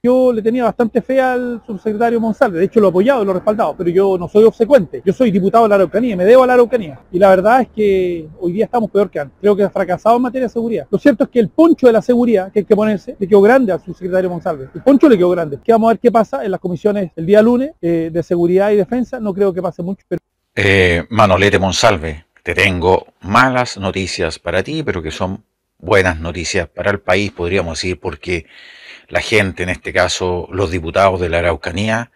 Yo le tenía bastante fe al subsecretario Monsalve, de hecho lo he apoyado, lo he respaldado, pero yo no soy obsecuente, yo soy diputado de la Araucanía, me debo a la Araucanía. Y la verdad es que hoy día estamos peor que antes, creo que ha fracasado en materia de seguridad. Lo cierto es que el poncho de la seguridad que hay que ponerse le quedó grande al subsecretario Monsalve, el poncho le quedó grande. Que vamos a ver qué pasa en las comisiones el día lunes eh, de seguridad y defensa, no creo que pase mucho. Pero... Eh, Manolete Monsalve, te tengo malas noticias para ti, pero que son buenas noticias para el país, podríamos decir, porque la gente, en este caso los diputados de la Araucanía,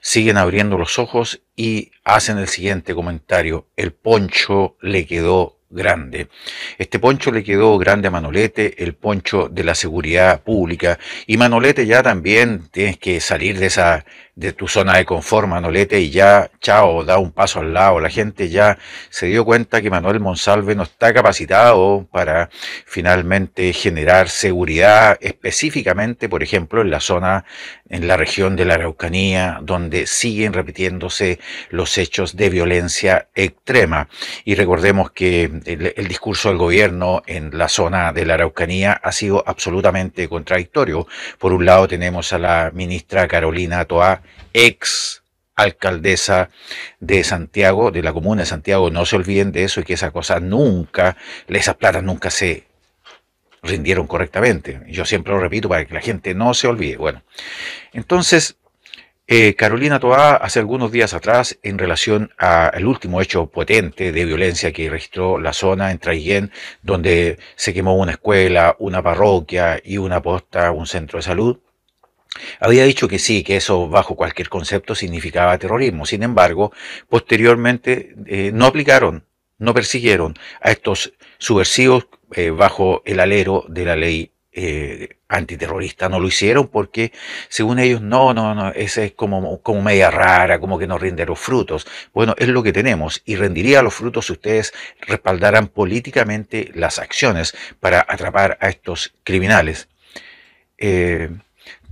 siguen abriendo los ojos y hacen el siguiente comentario. El poncho le quedó grande. Este poncho le quedó grande a Manolete, el poncho de la seguridad pública. Y Manolete ya también tienes que salir de esa de tu zona de confort, Manolete, y ya, chao, da un paso al lado. La gente ya se dio cuenta que Manuel Monsalve no está capacitado para finalmente generar seguridad específicamente, por ejemplo, en la zona, en la región de la Araucanía, donde siguen repitiéndose los hechos de violencia extrema. Y recordemos que el, discurso del gobierno en la zona de la Araucanía ha sido absolutamente contradictorio. Por un lado tenemos a la ministra Carolina Toá, ex alcaldesa de Santiago, de la comuna de Santiago, no se olviden de eso y que esa cosa nunca, esas platas nunca se rindieron correctamente. Yo siempre lo repito para que la gente no se olvide. Bueno, entonces, eh, Carolina Toá hace algunos días atrás, en relación al último hecho potente de violencia que registró la zona en Traiguén, donde se quemó una escuela, una parroquia y una posta, un centro de salud, había dicho que sí, que eso bajo cualquier concepto significaba terrorismo. Sin embargo, posteriormente eh, no aplicaron, no persiguieron a estos subversivos eh, bajo el alero de la ley eh, antiterrorista. No lo hicieron porque, según ellos, no, no, no, ese es como, como media rara, como que no rinde los frutos. Bueno, es lo que tenemos y rendiría los frutos si ustedes respaldaran políticamente las acciones para atrapar a estos criminales.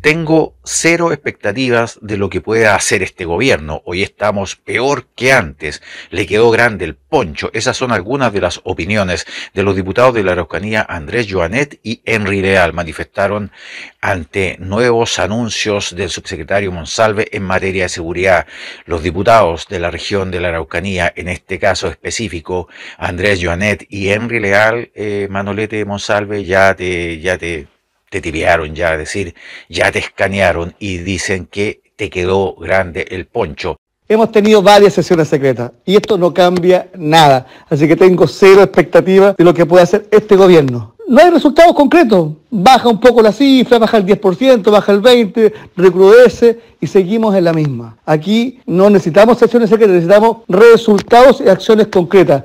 Tengo cero expectativas de lo que pueda hacer este gobierno. Hoy estamos peor que antes. Le quedó grande el poncho. Esas son algunas de las opiniones de los diputados de la Araucanía Andrés Joanet y Henry Leal. Manifestaron ante nuevos anuncios del subsecretario Monsalve en materia de seguridad. Los diputados de la región de la Araucanía, en este caso específico, Andrés Joanet y Henry Leal, eh, Manolete Monsalve, ya te, ya te, te tibiaron ya, es decir, ya te escanearon y dicen que te quedó grande el poncho. Hemos tenido varias sesiones secretas y esto no cambia nada, así que tengo cero expectativas de lo que puede hacer este gobierno. No hay resultados concretos, baja un poco la cifra, baja el 10%, baja el 20%, recrudece y seguimos en la misma. Aquí no necesitamos sesiones secretas, necesitamos resultados y acciones concretas.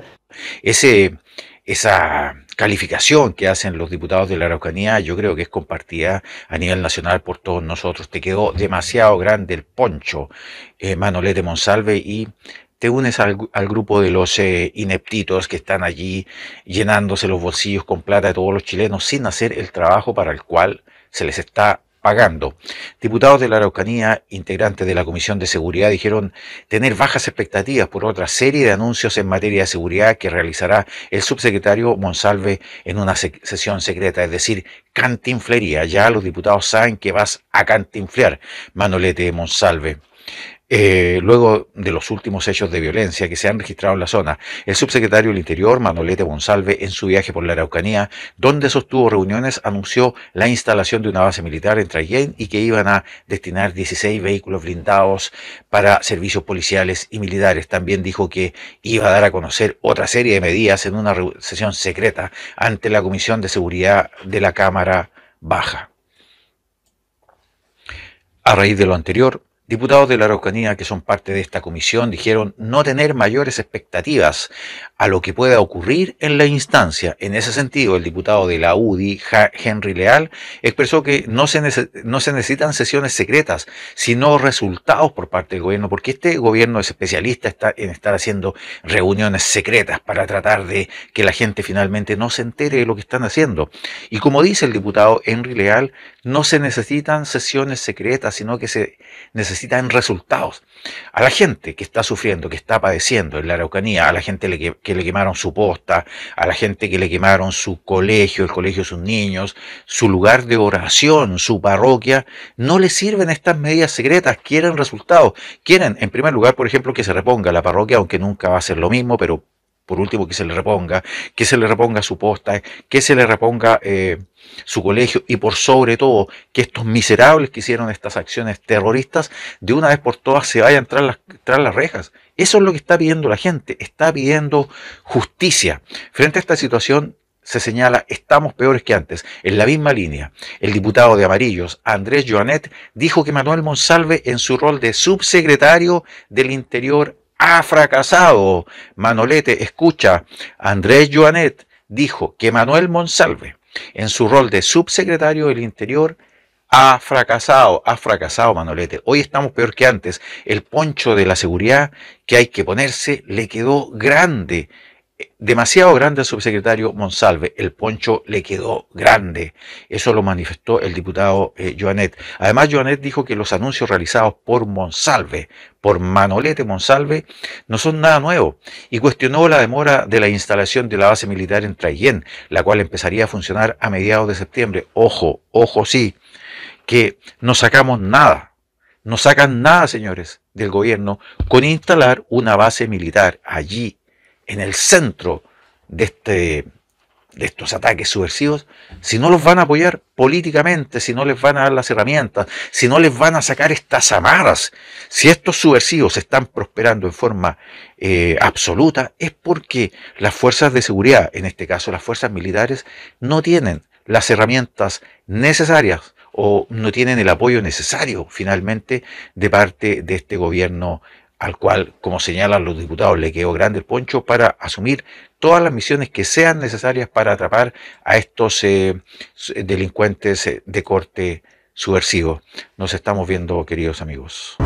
Ese, esa calificación que hacen los diputados de la Araucanía, yo creo que es compartida a nivel nacional por todos nosotros. Te quedó demasiado grande el poncho, eh, Manolete Monsalve, y te unes al, grupo de los eh, ineptitos que están allí llenándose los bolsillos con plata de todos los chilenos sin hacer el trabajo para el cual se les está pagando. Diputados de la Araucanía, integrantes de la Comisión de Seguridad, dijeron tener bajas expectativas por otra serie de anuncios en materia de seguridad que realizará el subsecretario Monsalve en una sesión secreta, es decir, cantinflería. Ya los diputados saben que vas a cantinflear, Manolete Monsalve. Eh, luego de los últimos hechos de violencia que se han registrado en la zona. El subsecretario del Interior, Manolete Gonsalve, en su viaje por la Araucanía, donde sostuvo reuniones, anunció la instalación de una base militar en Trayén y que iban a destinar 16 vehículos blindados para servicios policiales y militares. También dijo que iba a dar a conocer otra serie de medidas en una sesión secreta ante la Comisión de Seguridad de la Cámara Baja. A raíz de lo anterior, Diputados de la Araucanía que son parte de esta comisión dijeron no tener mayores expectativas a lo que pueda ocurrir en la instancia. En ese sentido, el diputado de la UDI, Henry Leal, expresó que no se, no se necesitan sesiones secretas, sino resultados por parte del gobierno, porque este gobierno es especialista en estar haciendo reuniones secretas para tratar de que la gente finalmente no se entere de lo que están haciendo. Y como dice el diputado Henry Leal, no se necesitan sesiones secretas, sino que se necesitan resultados. A la gente que está sufriendo, que está padeciendo en la Araucanía, a la gente que, que, le quemaron su posta, a la gente que le quemaron su colegio, el colegio de sus niños, su lugar de oración, su parroquia, no le sirven estas medidas secretas, quieren resultados. Quieren, en primer lugar, por ejemplo, que se reponga la parroquia, aunque nunca va a ser lo mismo, pero por último, que se le reponga, que se le reponga su posta, que se le reponga eh, su colegio y por sobre todo que estos miserables que hicieron estas acciones terroristas de una vez por todas se vayan tras las, tras las rejas. Eso es lo que está pidiendo la gente, está pidiendo justicia. Frente a esta situación se señala estamos peores que antes. En la misma línea, el diputado de Amarillos, Andrés Joanet, dijo que Manuel Monsalve en su rol de subsecretario del Interior ha fracasado. Manolete, escucha, Andrés Joanet dijo que Manuel Monsalve, en su rol de subsecretario del Interior, ha fracasado, ha fracasado Manolete. Hoy estamos peor que antes. El poncho de la seguridad que hay que ponerse le quedó grande demasiado grande subsecretario Monsalve. El poncho le quedó grande. Eso lo manifestó el diputado eh, Joanet. Además, Joanet dijo que los anuncios realizados por Monsalve, por Manolete Monsalve, no son nada nuevo y cuestionó la demora de la instalación de la base militar en Traillén, la cual empezaría a funcionar a mediados de septiembre. Ojo, ojo sí, que no sacamos nada. No sacan nada, señores, del gobierno con instalar una base militar allí en el centro de, este, de estos ataques subversivos, si no los van a apoyar políticamente, si no les van a dar las herramientas, si no les van a sacar estas amarras, si estos subversivos están prosperando en forma eh, absoluta, es porque las fuerzas de seguridad, en este caso las fuerzas militares, no tienen las herramientas necesarias o no tienen el apoyo necesario finalmente de parte de este gobierno al cual, como señalan los diputados, le quedó grande el poncho para asumir todas las misiones que sean necesarias para atrapar a estos eh, delincuentes eh, de corte subversivo. Nos estamos viendo, queridos amigos.